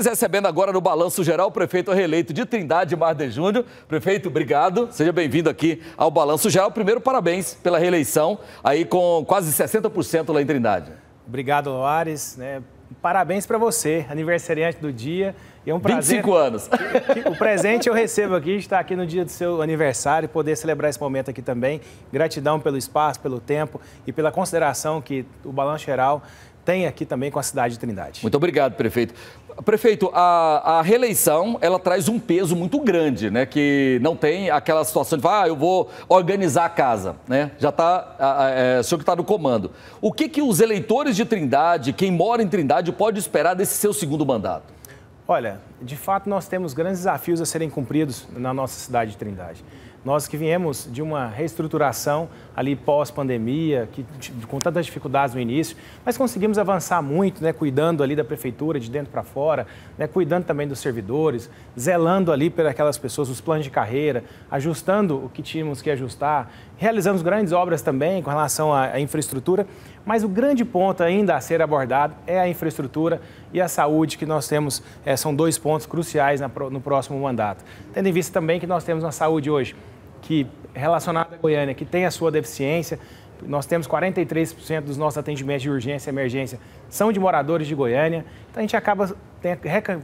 Mas recebendo agora no Balanço Geral o prefeito reeleito de Trindade, Mar de Júnior. Prefeito, obrigado. Seja bem-vindo aqui ao Balanço Geral. Primeiro, parabéns pela reeleição, aí com quase 60% lá em Trindade. Obrigado, Loares. Né? Parabéns para você, aniversariante do dia. E é um prazer. 25 anos. o presente eu recebo aqui, estar aqui no dia do seu aniversário poder celebrar esse momento aqui também. Gratidão pelo espaço, pelo tempo e pela consideração que o Balanço Geral tem aqui também com a cidade de Trindade. Muito obrigado, prefeito. Prefeito, a, a reeleição, ela traz um peso muito grande, né? Que não tem aquela situação de, ah, eu vou organizar a casa, né? Já está, é, o senhor que está no comando. O que, que os eleitores de Trindade, quem mora em Trindade, pode esperar desse seu segundo mandato? Olha, de fato nós temos grandes desafios a serem cumpridos na nossa cidade de Trindade. Nós que viemos de uma reestruturação ali pós-pandemia, que com tantas dificuldades no início, mas conseguimos avançar muito, né, cuidando ali da prefeitura de dentro para fora, né, cuidando também dos servidores, zelando ali por aquelas pessoas os planos de carreira, ajustando o que tínhamos que ajustar, realizamos grandes obras também com relação à infraestrutura, mas o grande ponto ainda a ser abordado é a infraestrutura e a saúde que nós temos, é, são dois pontos cruciais na, no próximo mandato. Tendo em vista também que nós temos uma saúde hoje que relacionada à Goiânia, que tem a sua deficiência, nós temos 43% dos nossos atendimentos de urgência e emergência são de moradores de Goiânia. Então a gente acaba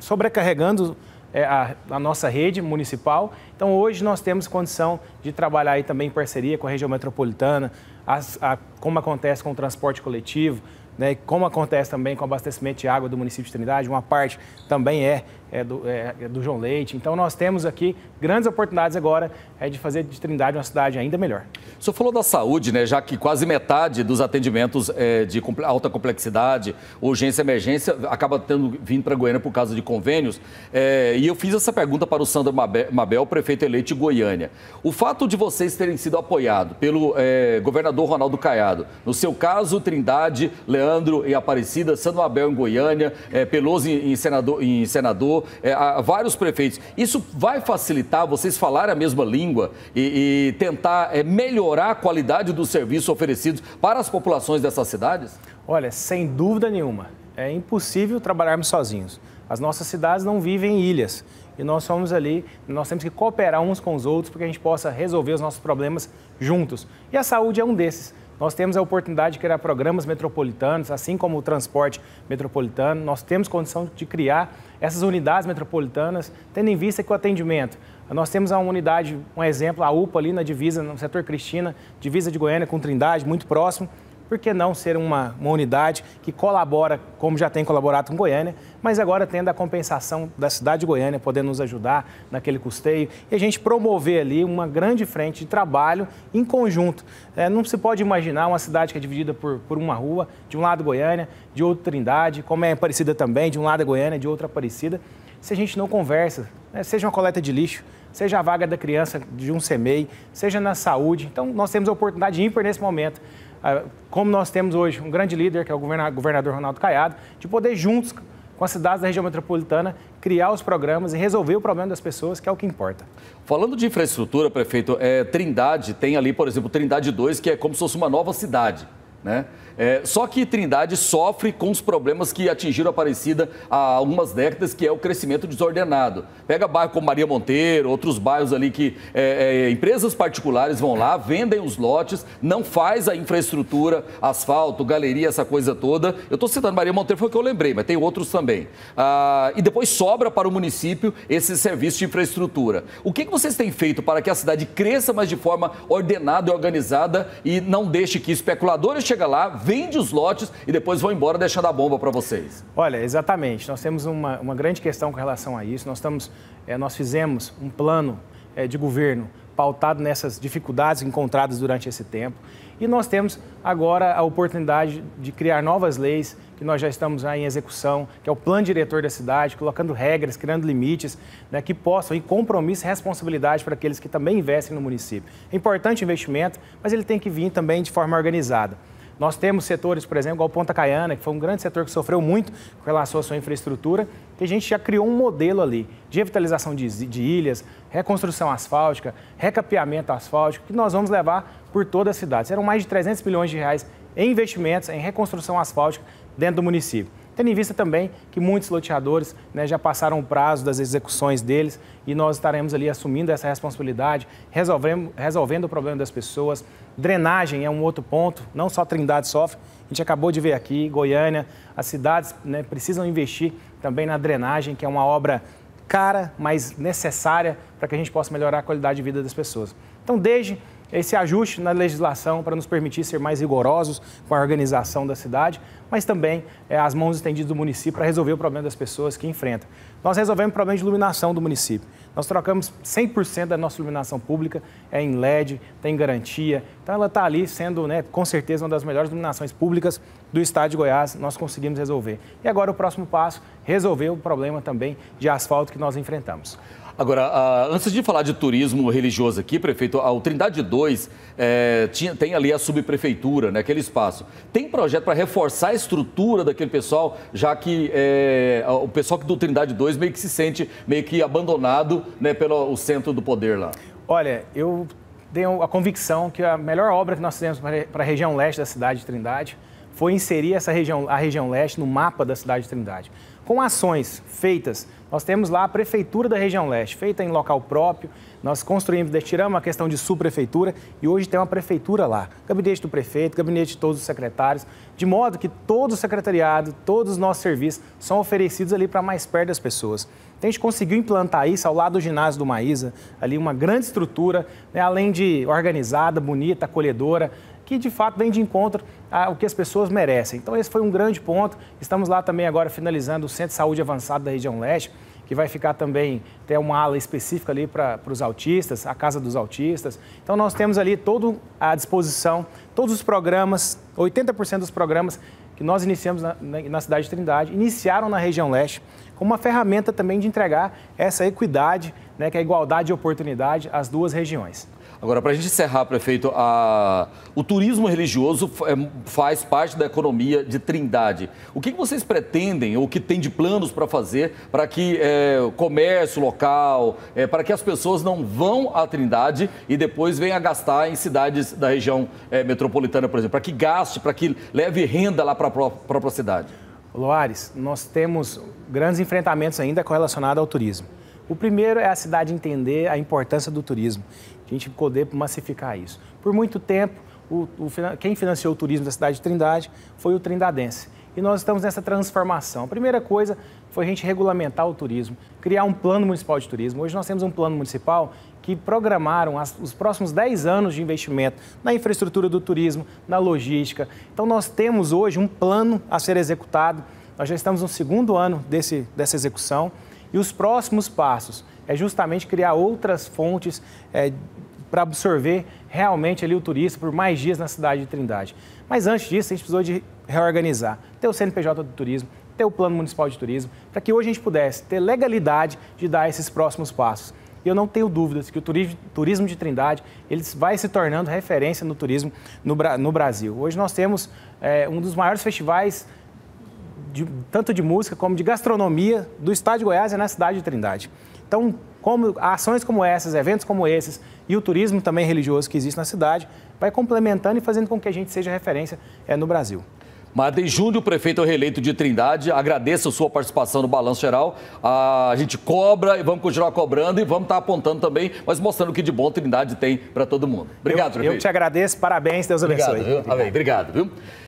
sobrecarregando é, a, nossa rede municipal. Então hoje nós temos condição de trabalhar aí também em parceria com a região metropolitana, as, a como acontece com o transporte coletivo, né, como acontece também com o abastecimento de água do município de Trindade, uma parte também é, é, do, é, é do, João Leite. Então, nós temos aqui grandes oportunidades agora é, de fazer de Trindade uma cidade ainda melhor. O senhor falou da saúde, né, já que quase metade dos atendimentos é, de alta complexidade, urgência, emergência, acaba tendo vindo para Goiânia por causa de convênios. É, e eu fiz essa pergunta para o Sandro Mabel, prefeito eleito de Goiânia. O fato de vocês terem sido apoiados pelo governador Ronaldo Caiado, no seu caso, Trindade, Leandro e Aparecida, Sanoabel em Goiânia, é, Peloso em, em senador, em senador é, vários prefeitos. Isso vai facilitar vocês falarem a mesma língua e, e tentar é, melhorar a qualidade do serviço oferecido para as populações dessas cidades? Olha, sem dúvida nenhuma. É impossível trabalharmos sozinhos. As nossas cidades não vivem em ilhas. E nós somos ali, nós temos que cooperar uns com os outros para que a gente possa resolver os nossos problemas juntos. E a saúde é um desses. Nós temos a oportunidade de criar programas metropolitanos, assim como o transporte metropolitano. Nós temos condição de criar essas unidades metropolitanas, tendo em vista que o atendimento. Nós temos uma unidade, um exemplo, a UPA ali na divisa, no setor Cristina, divisa de Goiânia com Trindade, muito próximo por que não ser uma, uma, unidade que colabora, como já tem colaborado com Goiânia, mas agora tendo a compensação da cidade de Goiânia, podendo nos ajudar naquele custeio, e a gente promover ali uma grande frente de trabalho em conjunto. É, não se pode imaginar uma cidade que é dividida por, por uma rua, de um lado Goiânia, de outro Trindade, como é Aparecida também, de um lado é Goiânia, de outro Aparecida, se a gente não conversa, né, seja uma coleta de lixo, seja a vaga da criança de um CMEI, seja na saúde. Então, nós temos a oportunidade ímpar nesse momento ah, como nós temos hoje um grande líder, que é o governador Ronaldo Caiado, de poder juntos com as cidades da região metropolitana criar os programas e resolver o problema das pessoas, que é o que importa. Falando de infraestrutura, prefeito, é, Trindade tem ali, por exemplo, Trindade 2, que é como se fosse uma nova cidade. Né? É, só que Trindade sofre com os problemas que atingiram a Aparecida há algumas décadas, que é o crescimento desordenado. Pega bairro como Maria Monteiro, outros bairros ali que é, é, empresas particulares vão lá, vendem os lotes, não faz a infraestrutura, asfalto, galeria, essa coisa toda. Eu estou citando Maria Monteiro, foi o que eu lembrei, mas tem outros também. Ah, e depois sobra para o município esse serviço de infraestrutura. O que, que vocês têm feito para que a cidade cresça, mas de forma ordenada e organizada e não deixe que especuladores cheguem chega lá, vende os lotes e depois vão embora deixando a bomba para vocês. Olha, exatamente. Nós temos uma, uma grande questão com relação a isso. Nós, estamos, é, nós fizemos um plano é, de governo pautado nessas dificuldades encontradas durante esse tempo. E nós temos agora a oportunidade de criar novas leis que nós já estamos em execução, que é o plano diretor da cidade, colocando regras, criando limites, né, que possam, em compromisso e responsabilidade para aqueles que também investem no município. É importante o investimento, mas ele tem que vir também de forma organizada. Nós temos setores, por exemplo, igual Ponta Caiana, que foi um grande setor que sofreu muito com relação à sua infraestrutura, que a gente já criou um modelo ali de revitalização de, de ilhas, reconstrução asfáltica, recapeamento asfáltico, que nós vamos levar por toda a cidade. Serão mais de 300 milhões de reais em investimentos em reconstrução asfáltica dentro do município tendo em vista também que muitos loteadores né, já passaram o prazo das execuções deles e nós estaremos ali assumindo essa responsabilidade, resolvendo, o problema das pessoas. Drenagem é um outro ponto, não só Trindade sofre, a gente acabou de ver aqui, Goiânia, as cidades né, precisam investir também na drenagem, que é uma obra cara, mas necessária para que a gente possa melhorar a qualidade de vida das pessoas. Então, desde esse ajuste na legislação para nos permitir ser mais rigorosos com a organização da cidade, mas também é, as mãos estendidas do município para resolver o problema das pessoas que enfrentam. Nós resolvemos o problema de iluminação do município. Nós trocamos 100% da nossa iluminação pública é em LED, tem garantia. Então ela está ali sendo, né, com certeza, uma das melhores iluminações públicas do estado de Goiás. Nós conseguimos resolver. E agora o próximo passo, resolver o problema também de asfalto que nós enfrentamos. Agora, ah, antes de falar de turismo religioso aqui, prefeito, o Trindade 2 é, eh, tinha, tem ali a subprefeitura, né, aquele espaço. Tem projeto para reforçar a estrutura daquele pessoal, já que é, o pessoal do Trindade 2 meio que se sente meio que abandonado né, pelo o centro do poder lá? Olha, eu tenho a convicção que a melhor obra que nós fizemos para a região leste da cidade de Trindade foi inserir essa região, a região leste no mapa da cidade de Trindade. Com ações feitas, nós temos lá a prefeitura da região leste, feita em local próprio, nós construímos, tiramos a questão de subprefeitura e hoje tem uma prefeitura lá, gabinete do prefeito, gabinete de todos os secretários, de modo que todo o secretariado, todos os nossos serviços são oferecidos ali para mais perto das pessoas. Então a gente conseguiu implantar isso ao lado do ginásio do Maísa, ali uma grande estrutura, né, além de organizada, bonita, acolhedora, que de fato vem de encontro ao que as pessoas merecem. Então, esse foi um grande ponto. Estamos lá também agora finalizando o Centro de Saúde Avançado da região leste, que vai ficar também, tem uma ala específica ali para os autistas, a Casa dos Autistas. Então, nós temos ali todo à disposição, todos os programas, 80% dos programas que nós iniciamos na, na, cidade de Trindade, iniciaram na região leste, como uma ferramenta também de entregar essa equidade, né, que é a igualdade de oportunidade às duas regiões. Agora, para a gente encerrar, prefeito, a... o turismo religioso é, faz parte da economia de Trindade. O que vocês pretendem ou que tem de planos para fazer para que é, o comércio local, é, para que as pessoas não vão à Trindade e depois venham a gastar em cidades da região é, metropolitana, por exemplo, para que gaste, para que leve renda lá para a própria cidade? Loares, nós temos grandes enfrentamentos ainda relacionados ao turismo. O primeiro é a cidade entender a importância do turismo, a gente poder massificar isso. Por muito tempo, o, o, quem financiou o turismo da cidade de Trindade foi o trindadense. E nós estamos nessa transformação. A primeira coisa foi a gente regulamentar o turismo, criar um plano municipal de turismo. Hoje nós temos um plano municipal que programaram as, os próximos 10 anos de investimento na infraestrutura do turismo, na logística. Então nós temos hoje um plano a ser executado. Nós já estamos no segundo ano desse, dessa execução. E os próximos passos é justamente criar outras fontes é, para absorver realmente ali o turista por mais dias na cidade de Trindade. Mas antes disso, a gente precisou de reorganizar, ter o CNPJ do turismo, ter o Plano Municipal de Turismo, para que hoje a gente pudesse ter legalidade de dar esses próximos passos. E eu não tenho dúvidas que o turismo, de Trindade ele vai se tornando referência no turismo no, no Brasil. Hoje nós temos é, um dos maiores festivais de, tanto de música como de gastronomia do estado de Goiás e na cidade de Trindade. Então, como, ações como essas, eventos como esses e o turismo também religioso que existe na cidade vai complementando e fazendo com que a gente seja referência é, no Brasil. junho Júnior, prefeito reeleito de Trindade, agradeço a sua participação no Balanço Geral. A gente cobra e vamos continuar cobrando e vamos estar tá apontando também, mas mostrando o que de bom Trindade tem para todo mundo. Obrigado, eu, prefeito. Eu te agradeço, parabéns, Deus abençoe. Obrigado, viu? Amém, obrigado. Viu?